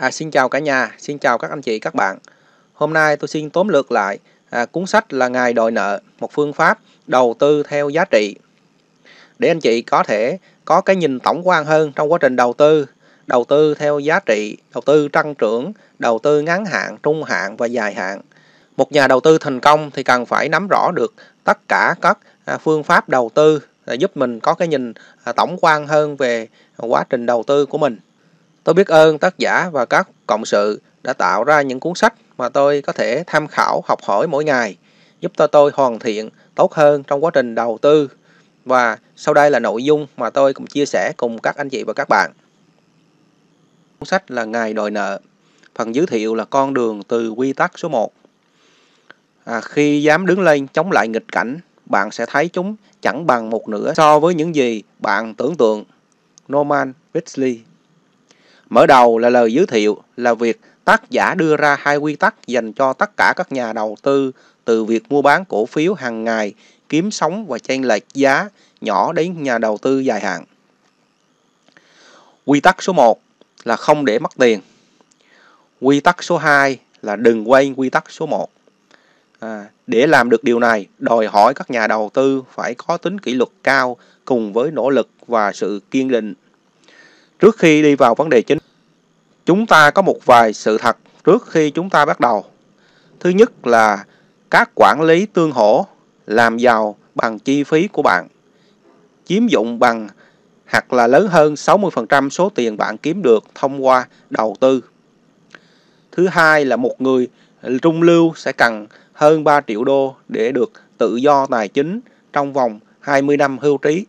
À, xin chào cả nhà, xin chào các anh chị các bạn. Hôm nay tôi xin tóm lược lại à, cuốn sách là Ngài đòi nợ, một phương pháp đầu tư theo giá trị. Để anh chị có thể có cái nhìn tổng quan hơn trong quá trình đầu tư, đầu tư theo giá trị, đầu tư tăng trưởng, đầu tư ngắn hạn, trung hạn và dài hạn. Một nhà đầu tư thành công thì cần phải nắm rõ được tất cả các à, phương pháp đầu tư để à, giúp mình có cái nhìn à, tổng quan hơn về quá trình đầu tư của mình. Tôi biết ơn tác giả và các cộng sự đã tạo ra những cuốn sách mà tôi có thể tham khảo học hỏi mỗi ngày, giúp tôi tôi hoàn thiện tốt hơn trong quá trình đầu tư. Và sau đây là nội dung mà tôi cùng chia sẻ cùng các anh chị và các bạn. Cuốn sách là Ngày đòi nợ. Phần giới thiệu là con đường từ quy tắc số 1. À, khi dám đứng lên chống lại nghịch cảnh, bạn sẽ thấy chúng chẳng bằng một nửa so với những gì bạn tưởng tượng. Norman Whitley Mở đầu là lời giới thiệu là việc tác giả đưa ra hai quy tắc dành cho tất cả các nhà đầu tư từ việc mua bán cổ phiếu hàng ngày, kiếm sống và chênh lệch giá nhỏ đến nhà đầu tư dài hạn. Quy tắc số 1 là không để mất tiền. Quy tắc số 2 là đừng quên quy tắc số 1. À, để làm được điều này, đòi hỏi các nhà đầu tư phải có tính kỷ luật cao cùng với nỗ lực và sự kiên định Trước khi đi vào vấn đề chính, chúng ta có một vài sự thật trước khi chúng ta bắt đầu. Thứ nhất là các quản lý tương hỗ làm giàu bằng chi phí của bạn, chiếm dụng bằng hoặc là lớn hơn 60% số tiền bạn kiếm được thông qua đầu tư. Thứ hai là một người trung lưu sẽ cần hơn 3 triệu đô để được tự do tài chính trong vòng 20 năm hưu trí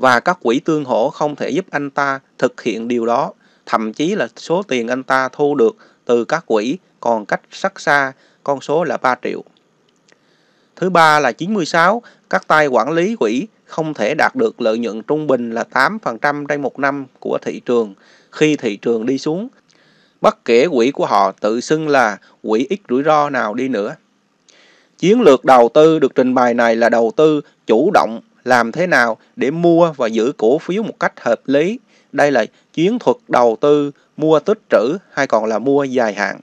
và các quỹ tương hỗ không thể giúp anh ta thực hiện điều đó. Thậm chí là số tiền anh ta thu được từ các quỹ còn cách rất xa, con số là 3 triệu. Thứ ba là 96, các tay quản lý quỹ không thể đạt được lợi nhuận trung bình là 8% trong một năm của thị trường khi thị trường đi xuống. Bất kể quỹ của họ tự xưng là quỹ ít rủi ro nào đi nữa. Chiến lược đầu tư được trình bày này là đầu tư chủ động làm thế nào để mua và giữ cổ phiếu một cách hợp lý. Đây là chiến thuật đầu tư mua tích trữ hay còn là mua dài hạn.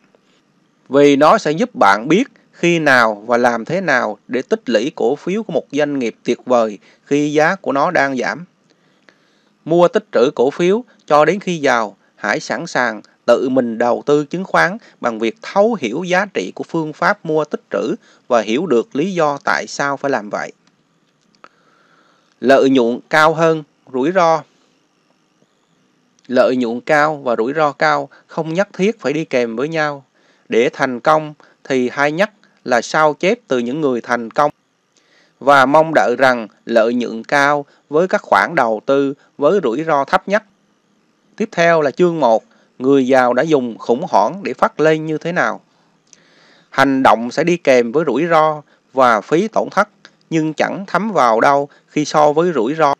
Vì nó sẽ giúp bạn biết khi nào và làm thế nào để tích lũy cổ phiếu của một doanh nghiệp tuyệt vời khi giá của nó đang giảm. Mua tích trữ cổ phiếu cho đến khi giàu, hãy sẵn sàng tự mình đầu tư chứng khoán bằng việc thấu hiểu giá trị của phương pháp mua tích trữ và hiểu được lý do tại sao phải làm vậy lợi nhuận cao hơn rủi ro lợi nhuận cao và rủi ro cao không nhất thiết phải đi kèm với nhau để thành công thì hay nhất là sao chép từ những người thành công và mong đợi rằng lợi nhuận cao với các khoản đầu tư với rủi ro thấp nhất. Tiếp theo là chương 1, người giàu đã dùng khủng hoảng để phát lên như thế nào. Hành động sẽ đi kèm với rủi ro và phí tổn thất nhưng chẳng thấm vào đâu khi so với rủi ro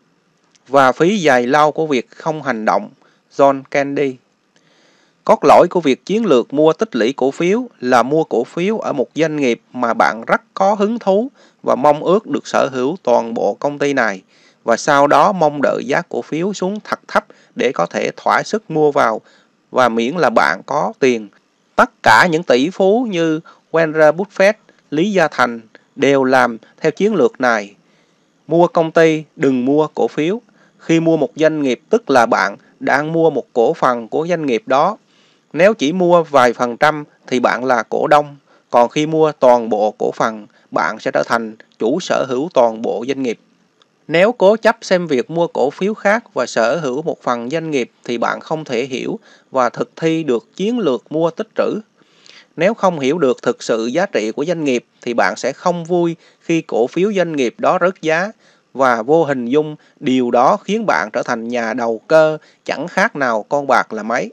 và phí dài lâu của việc không hành động. John Candy Cốt lõi của việc chiến lược mua tích lũy cổ phiếu là mua cổ phiếu ở một doanh nghiệp mà bạn rất có hứng thú và mong ước được sở hữu toàn bộ công ty này và sau đó mong đợi giá cổ phiếu xuống thật thấp để có thể thỏa sức mua vào và miễn là bạn có tiền. Tất cả những tỷ phú như Warren Buffett, Lý Gia Thành, đều làm theo chiến lược này. Mua công ty, đừng mua cổ phiếu. Khi mua một doanh nghiệp tức là bạn đang mua một cổ phần của doanh nghiệp đó. Nếu chỉ mua vài phần trăm thì bạn là cổ đông, còn khi mua toàn bộ cổ phần, bạn sẽ trở thành chủ sở hữu toàn bộ doanh nghiệp. Nếu cố chấp xem việc mua cổ phiếu khác và sở hữu một phần doanh nghiệp thì bạn không thể hiểu và thực thi được chiến lược mua tích trữ nếu không hiểu được thực sự giá trị của doanh nghiệp thì bạn sẽ không vui khi cổ phiếu doanh nghiệp đó rớt giá và vô hình dung điều đó khiến bạn trở thành nhà đầu cơ chẳng khác nào con bạc là mấy.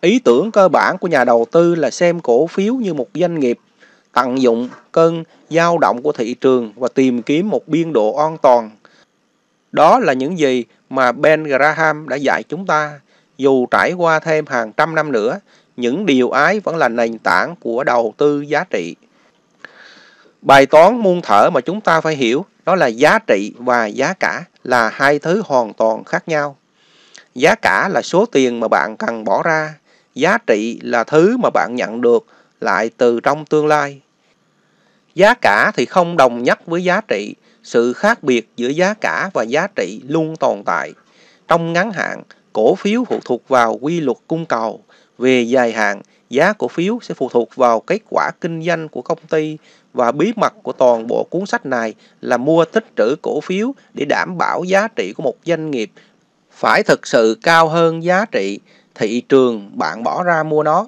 Ý tưởng cơ bản của nhà đầu tư là xem cổ phiếu như một doanh nghiệp, tận dụng cơn dao động của thị trường và tìm kiếm một biên độ an toàn. Đó là những gì mà Ben Graham đã dạy chúng ta. Dù trải qua thêm hàng trăm năm nữa, những điều ái vẫn là nền tảng của đầu tư giá trị. Bài toán muôn thở mà chúng ta phải hiểu đó là giá trị và giá cả là hai thứ hoàn toàn khác nhau. Giá cả là số tiền mà bạn cần bỏ ra, giá trị là thứ mà bạn nhận được lại từ trong tương lai. Giá cả thì không đồng nhất với giá trị, sự khác biệt giữa giá cả và giá trị luôn tồn tại. Trong ngắn hạn, cổ phiếu phụ thuộc vào quy luật cung cầu, về dài hạn, giá cổ phiếu sẽ phụ thuộc vào kết quả kinh doanh của công ty và bí mật của toàn bộ cuốn sách này là mua tích trữ cổ phiếu để đảm bảo giá trị của một doanh nghiệp phải thực sự cao hơn giá trị thị trường bạn bỏ ra mua nó.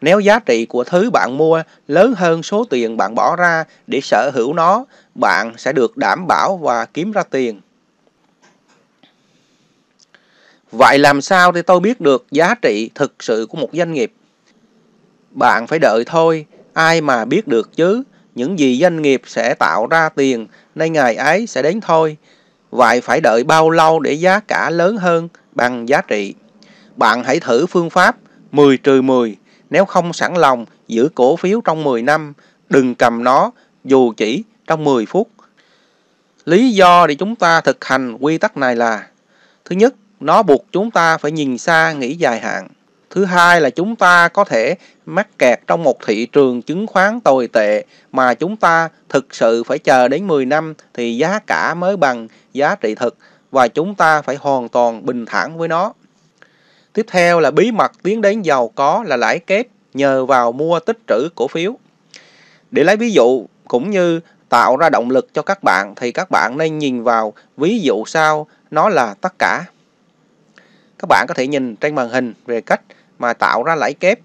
Nếu giá trị của thứ bạn mua lớn hơn số tiền bạn bỏ ra để sở hữu nó, bạn sẽ được đảm bảo và kiếm ra tiền. Vậy làm sao để tôi biết được giá trị thực sự của một doanh nghiệp? Bạn phải đợi thôi, ai mà biết được chứ. Những gì doanh nghiệp sẽ tạo ra tiền, nay ngày ấy sẽ đến thôi. Vậy phải đợi bao lâu để giá cả lớn hơn bằng giá trị? Bạn hãy thử phương pháp 10 trừ 10. Nếu không sẵn lòng giữ cổ phiếu trong 10 năm, đừng cầm nó dù chỉ trong 10 phút. Lý do để chúng ta thực hành quy tắc này là Thứ nhất, nó buộc chúng ta phải nhìn xa, nghĩ dài hạn. Thứ hai là chúng ta có thể mắc kẹt trong một thị trường chứng khoán tồi tệ mà chúng ta thực sự phải chờ đến 10 năm thì giá cả mới bằng giá trị thực và chúng ta phải hoàn toàn bình thản với nó. Tiếp theo là bí mật tiến đến giàu có là lãi kép nhờ vào mua tích trữ cổ phiếu. Để lấy ví dụ cũng như tạo ra động lực cho các bạn thì các bạn nên nhìn vào ví dụ sau nó là tất cả các bạn có thể nhìn trên màn hình về cách mà tạo ra lãi kép.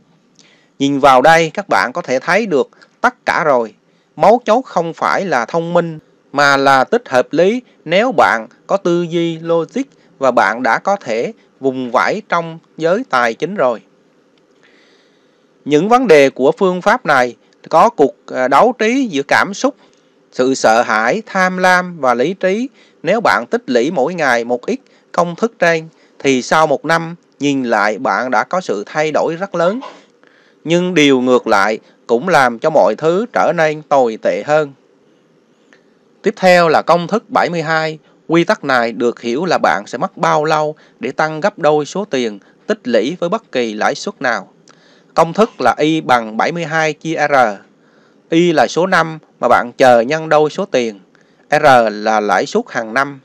Nhìn vào đây các bạn có thể thấy được tất cả rồi. Mấu chốt không phải là thông minh mà là tích hợp lý nếu bạn có tư duy logic và bạn đã có thể vùng vẫy trong giới tài chính rồi. Những vấn đề của phương pháp này có cuộc à, đấu trí giữa cảm xúc, sự sợ hãi, tham lam và lý trí nếu bạn tích lũy mỗi ngày một ít công thức trên thì sau một năm nhìn lại bạn đã có sự thay đổi rất lớn nhưng điều ngược lại cũng làm cho mọi thứ trở nên tồi tệ hơn tiếp theo là công thức 72 quy tắc này được hiểu là bạn sẽ mất bao lâu để tăng gấp đôi số tiền tích lũy với bất kỳ lãi suất nào công thức là y bằng 72 chia r y là số năm mà bạn chờ nhân đôi số tiền r là lãi suất hàng năm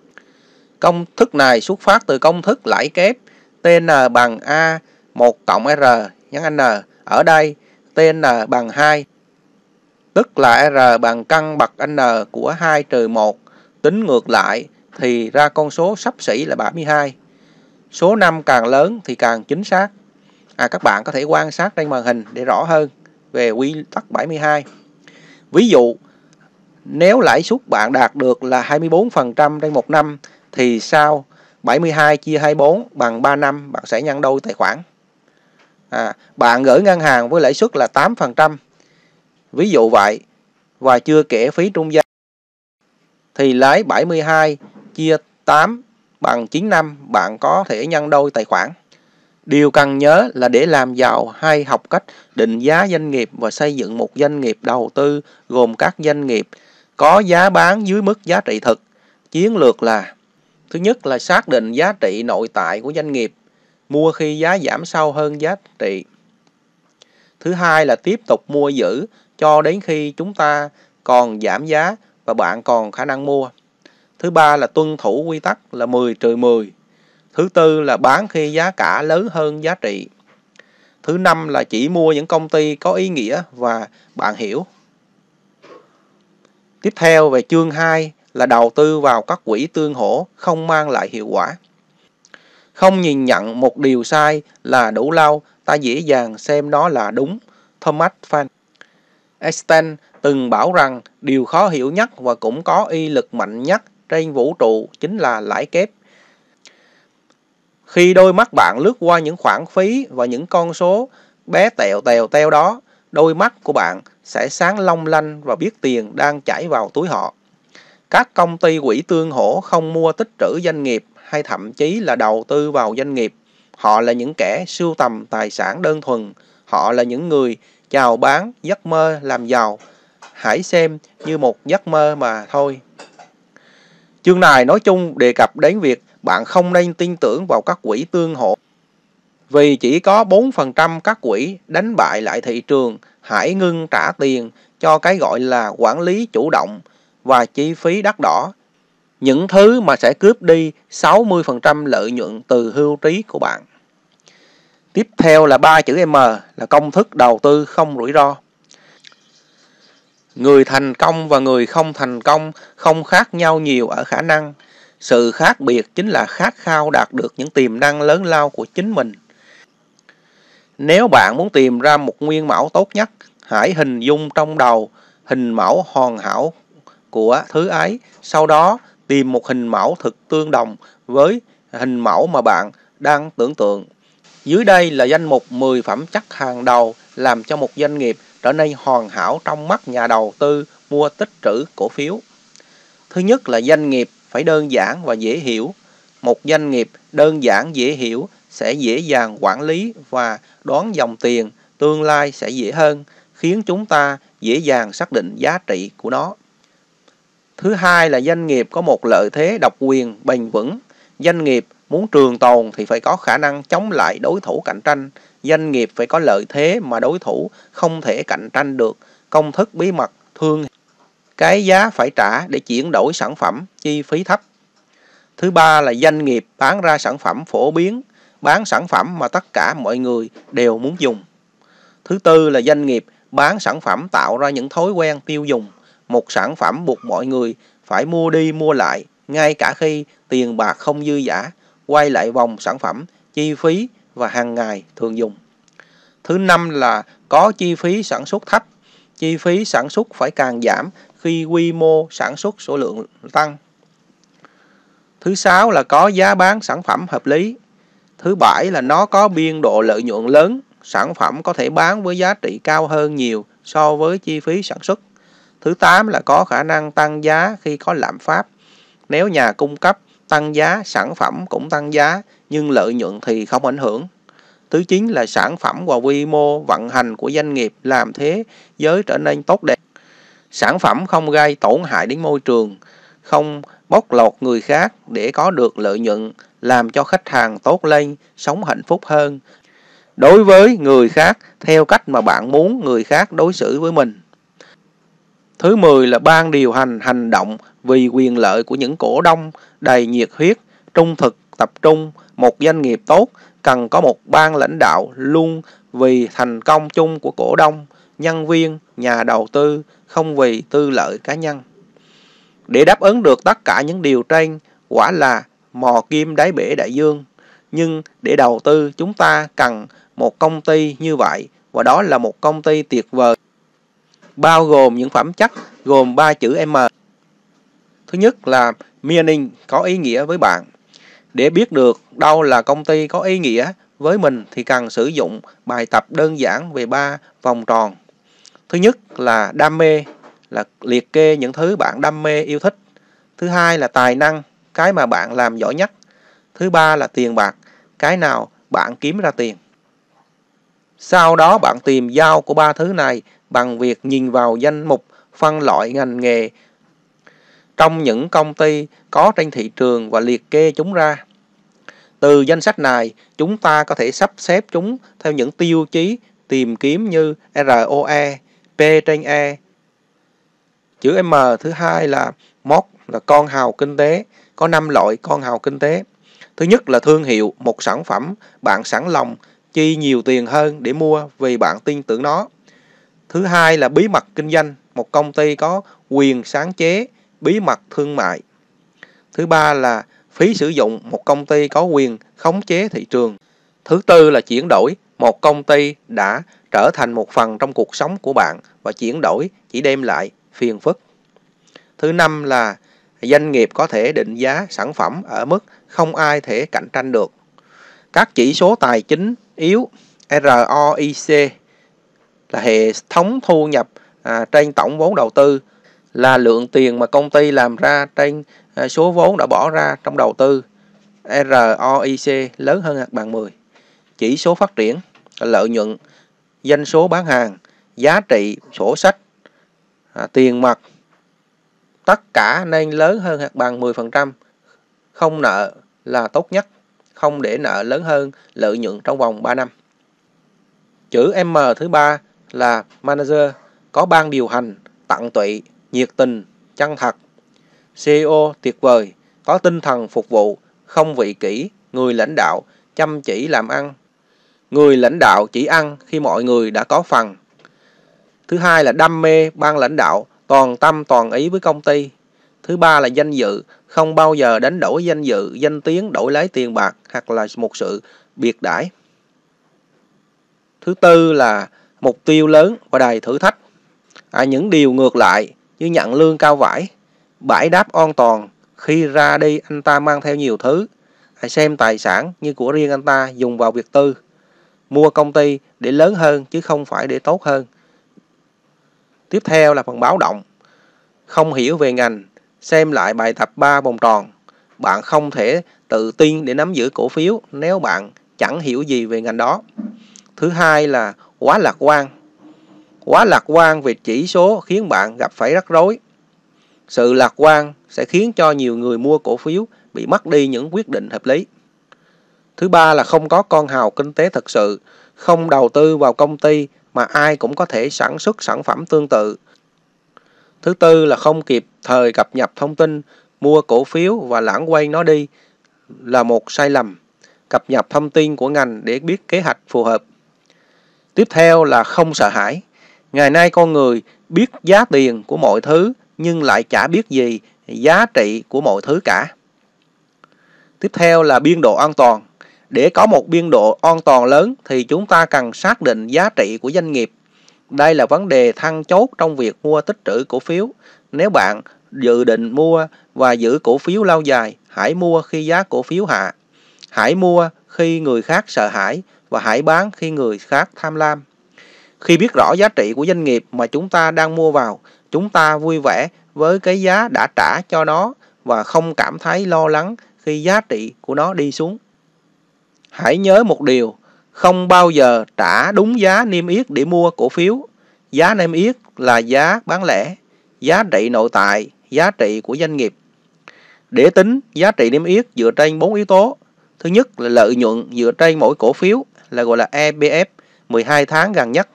Công thức này xuất phát từ công thức lãi kép TN bằng A 1 cộng R nhân N. Ở đây TN bằng 2 tức là R bằng căn bậc N của 2 trừ 1 tính ngược lại thì ra con số sắp xỉ là 72. Số 5 càng lớn thì càng chính xác. À, các bạn có thể quan sát trên màn hình để rõ hơn về quy tắc 72. Ví dụ, nếu lãi suất bạn đạt được là 24% trên một năm thì sau 72 chia 24 bằng 3 năm bạn sẽ nhân đôi tài khoản. À, bạn gửi ngân hàng với lãi suất là 8%. Ví dụ vậy và chưa kể phí trung gian thì lấy 72 chia 8 bằng 9 năm bạn có thể nhân đôi tài khoản. Điều cần nhớ là để làm giàu hay học cách định giá doanh nghiệp và xây dựng một doanh nghiệp đầu tư gồm các doanh nghiệp có giá bán dưới mức giá trị thực. Chiến lược là Thứ nhất là xác định giá trị nội tại của doanh nghiệp, mua khi giá giảm sâu hơn giá trị. Thứ hai là tiếp tục mua giữ cho đến khi chúng ta còn giảm giá và bạn còn khả năng mua. Thứ ba là tuân thủ quy tắc là 10 trừ 10. Thứ tư là bán khi giá cả lớn hơn giá trị. Thứ năm là chỉ mua những công ty có ý nghĩa và bạn hiểu. Tiếp theo về chương 2 là đầu tư vào các quỹ tương hỗ không mang lại hiệu quả. Không nhìn nhận một điều sai là đủ lâu, ta dễ dàng xem đó là đúng. Thomas Fan Einstein từng bảo rằng điều khó hiểu nhất và cũng có y lực mạnh nhất trên vũ trụ chính là lãi kép. Khi đôi mắt bạn lướt qua những khoản phí và những con số bé tèo tèo teo đó, đôi mắt của bạn sẽ sáng long lanh và biết tiền đang chảy vào túi họ các công ty quỹ tương hỗ không mua tích trữ doanh nghiệp hay thậm chí là đầu tư vào doanh nghiệp họ là những kẻ sưu tầm tài sản đơn thuần họ là những người chào bán giấc mơ làm giàu hãy xem như một giấc mơ mà thôi chương này nói chung đề cập đến việc bạn không nên tin tưởng vào các quỹ tương hỗ vì chỉ có 4% các quỹ đánh bại lại thị trường hãy ngưng trả tiền cho cái gọi là quản lý chủ động và chi phí đắt đỏ. Những thứ mà sẽ cướp đi 60% lợi nhuận từ hưu trí của bạn. Tiếp theo là ba chữ M là công thức đầu tư không rủi ro. Người thành công và người không thành công không khác nhau nhiều ở khả năng. Sự khác biệt chính là khát khao đạt được những tiềm năng lớn lao của chính mình. Nếu bạn muốn tìm ra một nguyên mẫu tốt nhất, hãy hình dung trong đầu hình mẫu hoàn hảo của thứ ấy. Sau đó tìm một hình mẫu thực tương đồng với hình mẫu mà bạn đang tưởng tượng. Dưới đây là danh mục 10 phẩm chất hàng đầu làm cho một doanh nghiệp trở nên hoàn hảo trong mắt nhà đầu tư mua tích trữ cổ phiếu. Thứ nhất là doanh nghiệp phải đơn giản và dễ hiểu. Một doanh nghiệp đơn giản dễ hiểu sẽ dễ dàng quản lý và đoán dòng tiền tương lai sẽ dễ hơn, khiến chúng ta dễ dàng xác định giá trị của nó. Thứ hai là doanh nghiệp có một lợi thế độc quyền bền vững. Doanh nghiệp muốn trường tồn thì phải có khả năng chống lại đối thủ cạnh tranh. Doanh nghiệp phải có lợi thế mà đối thủ không thể cạnh tranh được. Công thức bí mật thương cái giá phải trả để chuyển đổi sản phẩm chi phí thấp. Thứ ba là doanh nghiệp bán ra sản phẩm phổ biến, bán sản phẩm mà tất cả mọi người đều muốn dùng. Thứ tư là doanh nghiệp bán sản phẩm tạo ra những thói quen tiêu dùng một sản phẩm buộc mọi người phải mua đi mua lại, ngay cả khi tiền bạc không dư giả, quay lại vòng sản phẩm, chi phí và hàng ngày thường dùng. Thứ năm là có chi phí sản xuất thấp. Chi phí sản xuất phải càng giảm khi quy mô sản xuất số lượng tăng. Thứ sáu là có giá bán sản phẩm hợp lý. Thứ bảy là nó có biên độ lợi nhuận lớn, sản phẩm có thể bán với giá trị cao hơn nhiều so với chi phí sản xuất. Thứ 8 là có khả năng tăng giá khi có lạm phát. Nếu nhà cung cấp tăng giá, sản phẩm cũng tăng giá nhưng lợi nhuận thì không ảnh hưởng. Thứ 9 là sản phẩm và quy mô vận hành của doanh nghiệp làm thế giới trở nên tốt đẹp. Sản phẩm không gây tổn hại đến môi trường, không bóc lột người khác để có được lợi nhuận, làm cho khách hàng tốt lên, sống hạnh phúc hơn. Đối với người khác theo cách mà bạn muốn người khác đối xử với mình. Thứ 10 là ban điều hành hành động vì quyền lợi của những cổ đông đầy nhiệt huyết, trung thực, tập trung. Một doanh nghiệp tốt cần có một ban lãnh đạo luôn vì thành công chung của cổ đông, nhân viên, nhà đầu tư, không vì tư lợi cá nhân. Để đáp ứng được tất cả những điều trên, quả là mò kim đáy bể đại dương. Nhưng để đầu tư chúng ta cần một công ty như vậy và đó là một công ty tuyệt vời bao gồm những phẩm chất gồm 3 chữ M. Thứ nhất là meaning có ý nghĩa với bạn. Để biết được đâu là công ty có ý nghĩa với mình thì cần sử dụng bài tập đơn giản về ba vòng tròn. Thứ nhất là đam mê, là liệt kê những thứ bạn đam mê yêu thích. Thứ hai là tài năng, cái mà bạn làm giỏi nhất. Thứ ba là tiền bạc, cái nào bạn kiếm ra tiền. Sau đó bạn tìm giao của ba thứ này bằng việc nhìn vào danh mục phân loại ngành nghề trong những công ty có trên thị trường và liệt kê chúng ra. Từ danh sách này, chúng ta có thể sắp xếp chúng theo những tiêu chí tìm kiếm như ROE, P trên E. Chữ M thứ hai là MOC là con hào kinh tế, có 5 loại con hào kinh tế. Thứ nhất là thương hiệu, một sản phẩm bạn sẵn lòng chi nhiều tiền hơn để mua vì bạn tin tưởng nó. Thứ hai là bí mật kinh doanh, một công ty có quyền sáng chế bí mật thương mại. Thứ ba là phí sử dụng, một công ty có quyền khống chế thị trường. Thứ tư là chuyển đổi, một công ty đã trở thành một phần trong cuộc sống của bạn và chuyển đổi chỉ đem lại phiền phức. Thứ năm là doanh nghiệp có thể định giá sản phẩm ở mức không ai thể cạnh tranh được. Các chỉ số tài chính yếu ROIC là hệ thống thu nhập à, trên tổng vốn đầu tư là lượng tiền mà công ty làm ra trên à, số vốn đã bỏ ra trong đầu tư ROIC lớn hơn hoặc bằng 10 chỉ số phát triển lợi nhuận doanh số bán hàng giá trị sổ sách à, tiền mặt tất cả nên lớn hơn hoặc bằng 10% không nợ là tốt nhất không để nợ lớn hơn lợi nhuận trong vòng 3 năm. Chữ M thứ ba là Manager, có ban điều hành, tận tụy, nhiệt tình, chân thật. CEO tuyệt vời, có tinh thần phục vụ, không vị kỷ, người lãnh đạo, chăm chỉ làm ăn. Người lãnh đạo chỉ ăn khi mọi người đã có phần. Thứ hai là đam mê ban lãnh đạo, toàn tâm toàn ý với công ty, Thứ ba là danh dự, không bao giờ đánh đổi danh dự, danh tiếng đổi lấy tiền bạc hoặc là một sự biệt đãi. Thứ tư là mục tiêu lớn và đầy thử thách. À, những điều ngược lại như nhận lương cao vải, bãi đáp an toàn, khi ra đi anh ta mang theo nhiều thứ, à, xem tài sản như của riêng anh ta dùng vào việc tư, mua công ty để lớn hơn chứ không phải để tốt hơn. Tiếp theo là phần báo động, không hiểu về ngành, xem lại bài tập 3 vòng tròn. Bạn không thể tự tin để nắm giữ cổ phiếu nếu bạn chẳng hiểu gì về ngành đó. Thứ hai là quá lạc quan. Quá lạc quan về chỉ số khiến bạn gặp phải rắc rối. Sự lạc quan sẽ khiến cho nhiều người mua cổ phiếu bị mất đi những quyết định hợp lý. Thứ ba là không có con hào kinh tế thật sự, không đầu tư vào công ty mà ai cũng có thể sản xuất sản phẩm tương tự Thứ tư là không kịp thời cập nhật thông tin mua cổ phiếu và lãng quên nó đi là một sai lầm. Cập nhật thông tin của ngành để biết kế hoạch phù hợp. Tiếp theo là không sợ hãi. Ngày nay con người biết giá tiền của mọi thứ nhưng lại chả biết gì giá trị của mọi thứ cả. Tiếp theo là biên độ an toàn. Để có một biên độ an toàn lớn thì chúng ta cần xác định giá trị của doanh nghiệp đây là vấn đề thăng chốt trong việc mua tích trữ cổ phiếu. Nếu bạn dự định mua và giữ cổ phiếu lâu dài, hãy mua khi giá cổ phiếu hạ. Hãy mua khi người khác sợ hãi và hãy bán khi người khác tham lam. Khi biết rõ giá trị của doanh nghiệp mà chúng ta đang mua vào, chúng ta vui vẻ với cái giá đã trả cho nó và không cảm thấy lo lắng khi giá trị của nó đi xuống. Hãy nhớ một điều, không bao giờ trả đúng giá niêm yết để mua cổ phiếu. Giá niêm yết là giá bán lẻ, giá trị nội tại, giá trị của doanh nghiệp. Để tính giá trị niêm yết dựa trên 4 yếu tố. Thứ nhất là lợi nhuận dựa trên mỗi cổ phiếu là gọi là EPF 12 tháng gần nhất.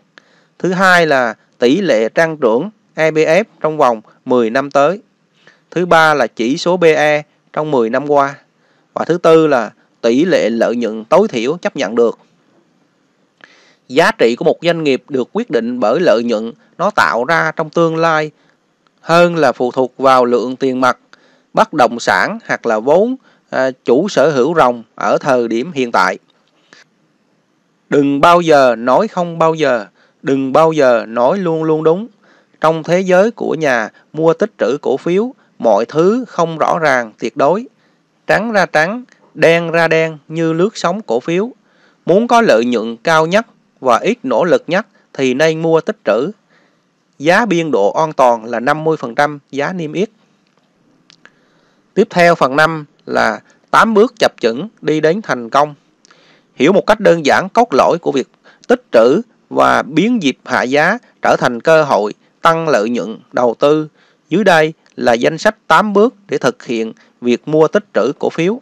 Thứ hai là tỷ lệ tăng trưởng ebf trong vòng 10 năm tới. Thứ ba là chỉ số be trong 10 năm qua. Và thứ tư là tỷ lệ lợi nhuận tối thiểu chấp nhận được giá trị của một doanh nghiệp được quyết định bởi lợi nhuận nó tạo ra trong tương lai hơn là phụ thuộc vào lượng tiền mặt bất động sản hoặc là vốn à, chủ sở hữu ròng ở thời điểm hiện tại đừng bao giờ nói không bao giờ đừng bao giờ nói luôn luôn đúng trong thế giới của nhà mua tích trữ cổ phiếu mọi thứ không rõ ràng tuyệt đối trắng ra trắng đen ra đen như lướt sóng cổ phiếu muốn có lợi nhuận cao nhất và ít nỗ lực nhất thì nên mua tích trữ. Giá biên độ an toàn là 50% giá niêm yết. Tiếp theo phần 5 là 8 bước chập chững đi đến thành công. Hiểu một cách đơn giản cốt lõi của việc tích trữ và biến dịp hạ giá trở thành cơ hội tăng lợi nhuận đầu tư. Dưới đây là danh sách 8 bước để thực hiện việc mua tích trữ cổ phiếu.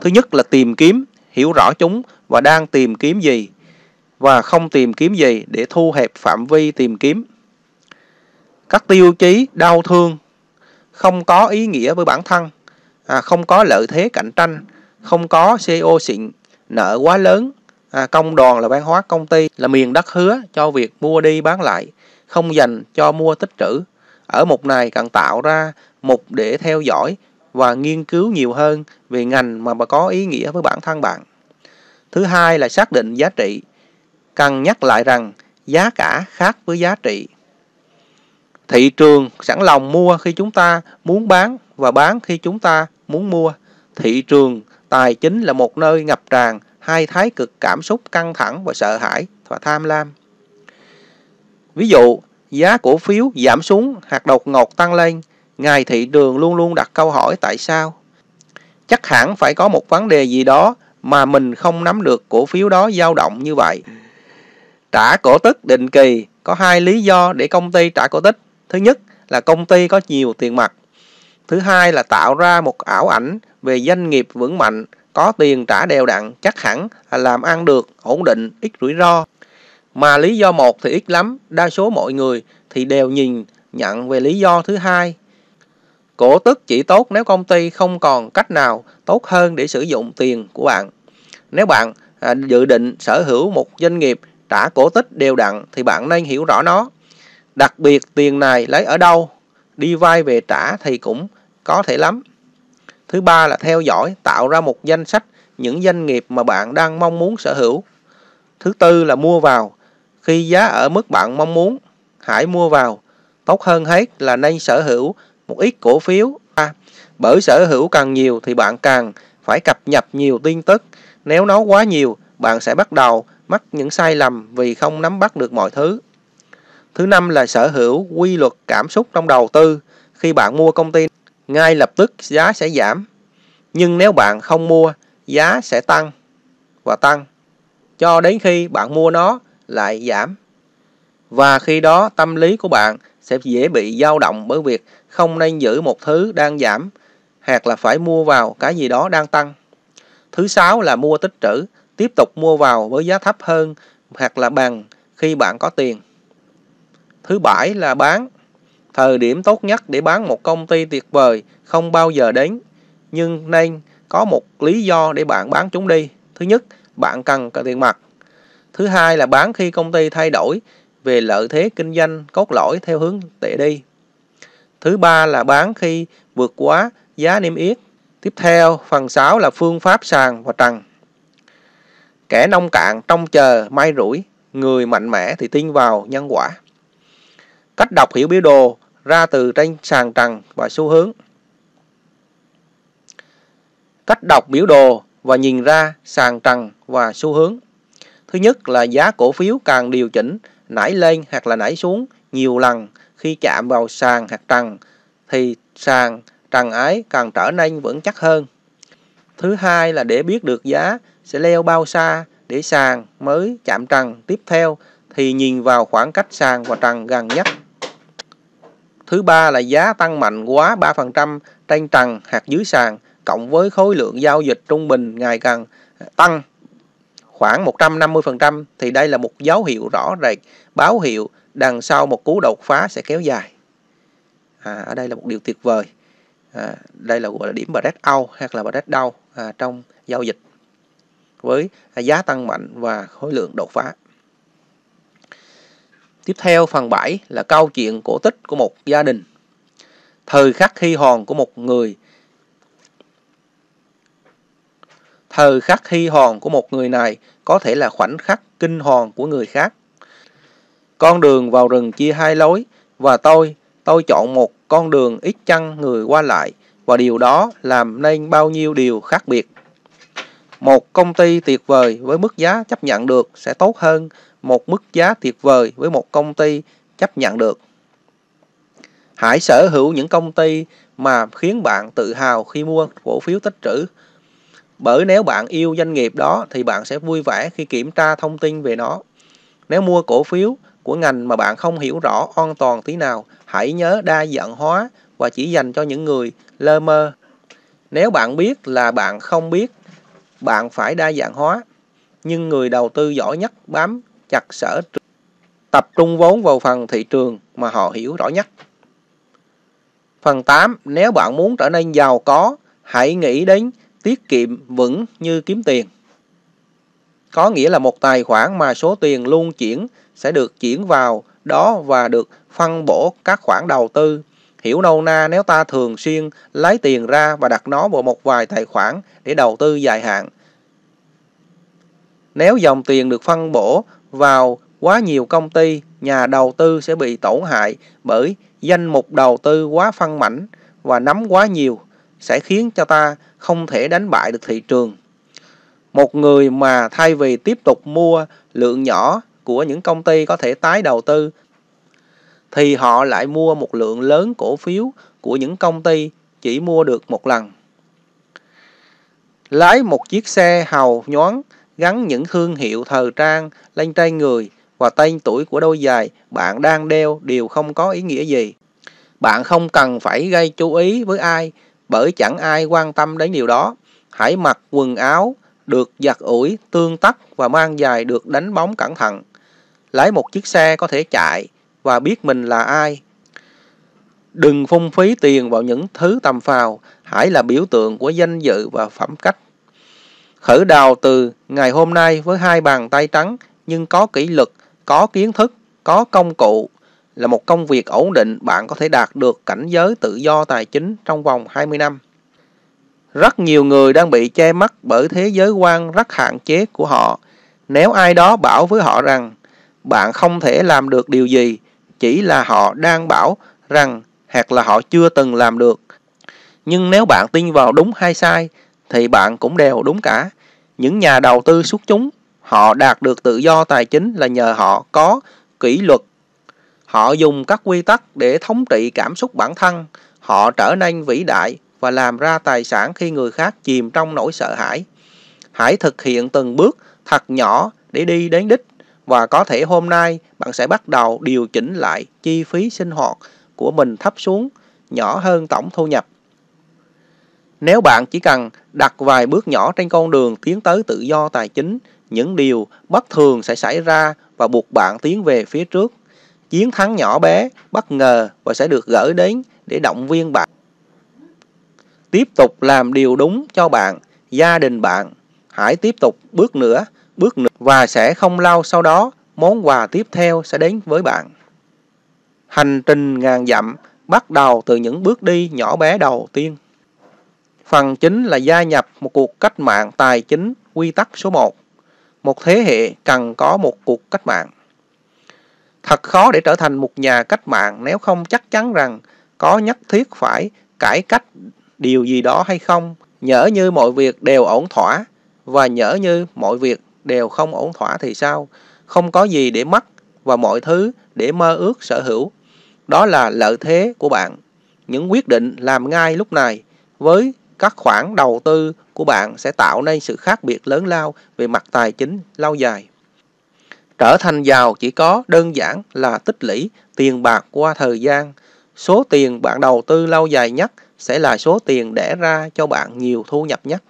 Thứ nhất là tìm kiếm, hiểu rõ chúng và đang tìm kiếm gì và không tìm kiếm gì để thu hẹp phạm vi tìm kiếm các tiêu chí đau thương không có ý nghĩa với bản thân à, không có lợi thế cạnh tranh không có ceo xịn nợ quá lớn à, công đoàn là văn hóa công ty là miền đất hứa cho việc mua đi bán lại không dành cho mua tích trữ ở mục này cần tạo ra mục để theo dõi và nghiên cứu nhiều hơn về ngành mà có ý nghĩa với bản thân bạn thứ hai là xác định giá trị cần nhắc lại rằng giá cả khác với giá trị. Thị trường sẵn lòng mua khi chúng ta muốn bán và bán khi chúng ta muốn mua. Thị trường tài chính là một nơi ngập tràn hai thái cực cảm xúc căng thẳng và sợ hãi và tham lam. Ví dụ, giá cổ phiếu giảm xuống, hạt đột ngột tăng lên, ngài thị trường luôn luôn đặt câu hỏi tại sao? Chắc hẳn phải có một vấn đề gì đó mà mình không nắm được cổ phiếu đó dao động như vậy. Trả cổ tức định kỳ có hai lý do để công ty trả cổ tức. Thứ nhất là công ty có nhiều tiền mặt. Thứ hai là tạo ra một ảo ảnh về doanh nghiệp vững mạnh, có tiền trả đều đặn, chắc hẳn là làm ăn được, ổn định, ít rủi ro. Mà lý do một thì ít lắm, đa số mọi người thì đều nhìn nhận về lý do thứ hai. Cổ tức chỉ tốt nếu công ty không còn cách nào tốt hơn để sử dụng tiền của bạn. Nếu bạn à, dự định sở hữu một doanh nghiệp tả cổ tích đều đặn thì bạn nên hiểu rõ nó. Đặc biệt tiền này lấy ở đâu, đi vay về trả thì cũng có thể lắm. Thứ ba là theo dõi, tạo ra một danh sách những doanh nghiệp mà bạn đang mong muốn sở hữu. Thứ tư là mua vào, khi giá ở mức bạn mong muốn, hãy mua vào. Tốt hơn hết là nên sở hữu một ít cổ phiếu. À, bởi sở hữu càng nhiều thì bạn càng phải cập nhật nhiều tin tức. Nếu nó quá nhiều, bạn sẽ bắt đầu mắc những sai lầm vì không nắm bắt được mọi thứ thứ năm là sở hữu quy luật cảm xúc trong đầu tư khi bạn mua công ty ngay lập tức giá sẽ giảm nhưng nếu bạn không mua giá sẽ tăng và tăng cho đến khi bạn mua nó lại giảm và khi đó tâm lý của bạn sẽ dễ bị dao động bởi việc không nên giữ một thứ đang giảm hoặc là phải mua vào cái gì đó đang tăng thứ sáu là mua tích trữ tiếp tục mua vào với giá thấp hơn hoặc là bằng khi bạn có tiền. Thứ bảy là bán. Thời điểm tốt nhất để bán một công ty tuyệt vời không bao giờ đến, nhưng nên có một lý do để bạn bán chúng đi. Thứ nhất, bạn cần tiền mặt. Thứ hai là bán khi công ty thay đổi về lợi thế kinh doanh cốt lõi theo hướng tệ đi. Thứ ba là bán khi vượt quá giá niêm yết. Tiếp theo, phần 6 là phương pháp sàn và trần. Kẻ nông cạn trông chờ may rủi, người mạnh mẽ thì tin vào nhân quả. Cách đọc hiểu biểu đồ ra từ trên sàn trần và xu hướng. Cách đọc biểu đồ và nhìn ra sàn trần và xu hướng. Thứ nhất là giá cổ phiếu càng điều chỉnh, nảy lên hoặc là nảy xuống nhiều lần khi chạm vào sàn hoặc trần thì sàn trần ấy càng trở nên vững chắc hơn. Thứ hai là để biết được giá sẽ leo bao xa để sàn mới chạm trần tiếp theo thì nhìn vào khoảng cách sàn và trần gần nhất. Thứ ba là giá tăng mạnh quá 3% trên trần hạt dưới sàn cộng với khối lượng giao dịch trung bình ngày càng tăng khoảng 150% thì đây là một dấu hiệu rõ rệt báo hiệu đằng sau một cú đột phá sẽ kéo dài. À, ở đây là một điều tuyệt vời. À, đây là gọi là điểm Breakout hoặc là Breakdown à, trong giao dịch với giá tăng mạnh và khối lượng đột phá. Tiếp theo phần 7 là câu chuyện cổ tích của một gia đình. Thời khắc hy hòn của một người Thời khắc hy hòn của một người này có thể là khoảnh khắc kinh hòn của người khác. Con đường vào rừng chia hai lối và tôi, tôi chọn một con đường ít chăng người qua lại và điều đó làm nên bao nhiêu điều khác biệt một công ty tuyệt vời với mức giá chấp nhận được sẽ tốt hơn một mức giá tuyệt vời với một công ty chấp nhận được hãy sở hữu những công ty mà khiến bạn tự hào khi mua cổ phiếu tích trữ bởi nếu bạn yêu doanh nghiệp đó thì bạn sẽ vui vẻ khi kiểm tra thông tin về nó nếu mua cổ phiếu của ngành mà bạn không hiểu rõ an toàn tí nào hãy nhớ đa dạng hóa và chỉ dành cho những người lơ mơ nếu bạn biết là bạn không biết bạn phải đa dạng hóa. Nhưng người đầu tư giỏi nhất bám chặt sở tập trung vốn vào phần thị trường mà họ hiểu rõ nhất. Phần 8. Nếu bạn muốn trở nên giàu có, hãy nghĩ đến tiết kiệm vững như kiếm tiền. Có nghĩa là một tài khoản mà số tiền luôn chuyển sẽ được chuyển vào đó và được phân bổ các khoản đầu tư Hiểu nâu na nếu ta thường xuyên lấy tiền ra và đặt nó vào một vài tài khoản để đầu tư dài hạn. Nếu dòng tiền được phân bổ vào quá nhiều công ty, nhà đầu tư sẽ bị tổn hại bởi danh mục đầu tư quá phân mảnh và nắm quá nhiều sẽ khiến cho ta không thể đánh bại được thị trường. Một người mà thay vì tiếp tục mua lượng nhỏ của những công ty có thể tái đầu tư thì họ lại mua một lượng lớn cổ phiếu của những công ty chỉ mua được một lần. Lái một chiếc xe hầu nhoáng gắn những thương hiệu thời trang lên trên người và tên tuổi của đôi giày bạn đang đeo đều không có ý nghĩa gì. Bạn không cần phải gây chú ý với ai bởi chẳng ai quan tâm đến điều đó. Hãy mặc quần áo được giặt ủi, tương tắc và mang giày được đánh bóng cẩn thận. Lái một chiếc xe có thể chạy và biết mình là ai. Đừng phung phí tiền vào những thứ tầm phào, hãy là biểu tượng của danh dự và phẩm cách. Khởi đào từ ngày hôm nay với hai bàn tay trắng nhưng có kỷ luật, có kiến thức, có công cụ là một công việc ổn định bạn có thể đạt được cảnh giới tự do tài chính trong vòng 20 năm. Rất nhiều người đang bị che mắt bởi thế giới quan rất hạn chế của họ. Nếu ai đó bảo với họ rằng bạn không thể làm được điều gì chỉ là họ đang bảo rằng hoặc là họ chưa từng làm được nhưng nếu bạn tin vào đúng hay sai thì bạn cũng đều đúng cả những nhà đầu tư xuất chúng họ đạt được tự do tài chính là nhờ họ có kỷ luật họ dùng các quy tắc để thống trị cảm xúc bản thân họ trở nên vĩ đại và làm ra tài sản khi người khác chìm trong nỗi sợ hãi hãy thực hiện từng bước thật nhỏ để đi đến đích và có thể hôm nay bạn sẽ bắt đầu điều chỉnh lại chi phí sinh hoạt của mình thấp xuống nhỏ hơn tổng thu nhập. Nếu bạn chỉ cần đặt vài bước nhỏ trên con đường tiến tới tự do tài chính, những điều bất thường sẽ xảy ra và buộc bạn tiến về phía trước. Chiến thắng nhỏ bé, bất ngờ và sẽ được gửi đến để động viên bạn. Tiếp tục làm điều đúng cho bạn, gia đình bạn. Hãy tiếp tục bước nữa bước nữa và sẽ không lâu sau đó món quà tiếp theo sẽ đến với bạn. Hành trình ngàn dặm bắt đầu từ những bước đi nhỏ bé đầu tiên. Phần chính là gia nhập một cuộc cách mạng tài chính quy tắc số 1. Một thế hệ cần có một cuộc cách mạng. Thật khó để trở thành một nhà cách mạng nếu không chắc chắn rằng có nhất thiết phải cải cách điều gì đó hay không. Nhỡ như mọi việc đều ổn thỏa và nhỡ như mọi việc đều không ổn thỏa thì sao? Không có gì để mất và mọi thứ để mơ ước sở hữu. Đó là lợi thế của bạn. Những quyết định làm ngay lúc này với các khoản đầu tư của bạn sẽ tạo nên sự khác biệt lớn lao về mặt tài chính lâu dài. Trở thành giàu chỉ có đơn giản là tích lũy tiền bạc qua thời gian. Số tiền bạn đầu tư lâu dài nhất sẽ là số tiền đẻ ra cho bạn nhiều thu nhập nhất.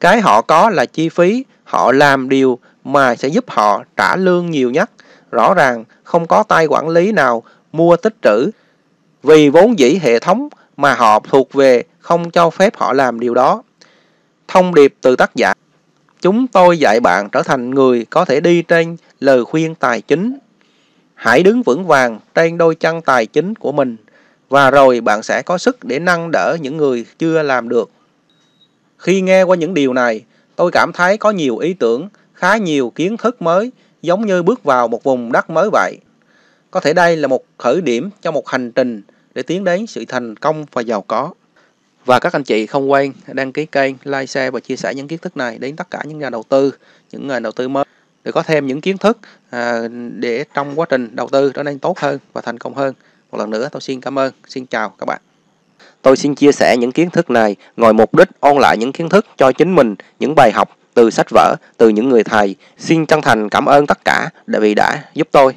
Cái họ có là chi phí, họ làm điều mà sẽ giúp họ trả lương nhiều nhất. Rõ ràng không có tay quản lý nào mua tích trữ vì vốn dĩ hệ thống mà họ thuộc về không cho phép họ làm điều đó. Thông điệp từ tác giả Chúng tôi dạy bạn trở thành người có thể đi trên lời khuyên tài chính. Hãy đứng vững vàng trên đôi chân tài chính của mình và rồi bạn sẽ có sức để nâng đỡ những người chưa làm được. Khi nghe qua những điều này, tôi cảm thấy có nhiều ý tưởng, khá nhiều kiến thức mới, giống như bước vào một vùng đất mới vậy. Có thể đây là một khởi điểm cho một hành trình để tiến đến sự thành công và giàu có. Và các anh chị không quên đăng ký kênh, like, share và chia sẻ những kiến thức này đến tất cả những nhà đầu tư, những người đầu tư mới để có thêm những kiến thức à, để trong quá trình đầu tư trở nên tốt hơn và thành công hơn. Một lần nữa tôi xin cảm ơn, xin chào các bạn. Tôi xin chia sẻ những kiến thức này ngồi mục đích ôn lại những kiến thức cho chính mình, những bài học từ sách vở, từ những người thầy. Xin chân thành cảm ơn tất cả đã vì đã giúp tôi.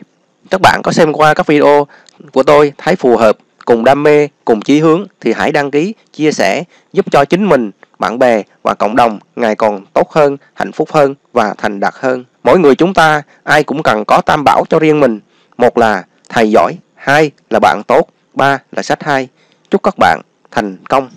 Các bạn có xem qua các video của tôi thấy phù hợp, cùng đam mê, cùng chí hướng thì hãy đăng ký, chia sẻ, giúp cho chính mình, bạn bè và cộng đồng ngày còn tốt hơn, hạnh phúc hơn và thành đạt hơn. Mỗi người chúng ta ai cũng cần có tam bảo cho riêng mình. Một là thầy giỏi, hai là bạn tốt, ba là sách hay. Chúc các bạn thành công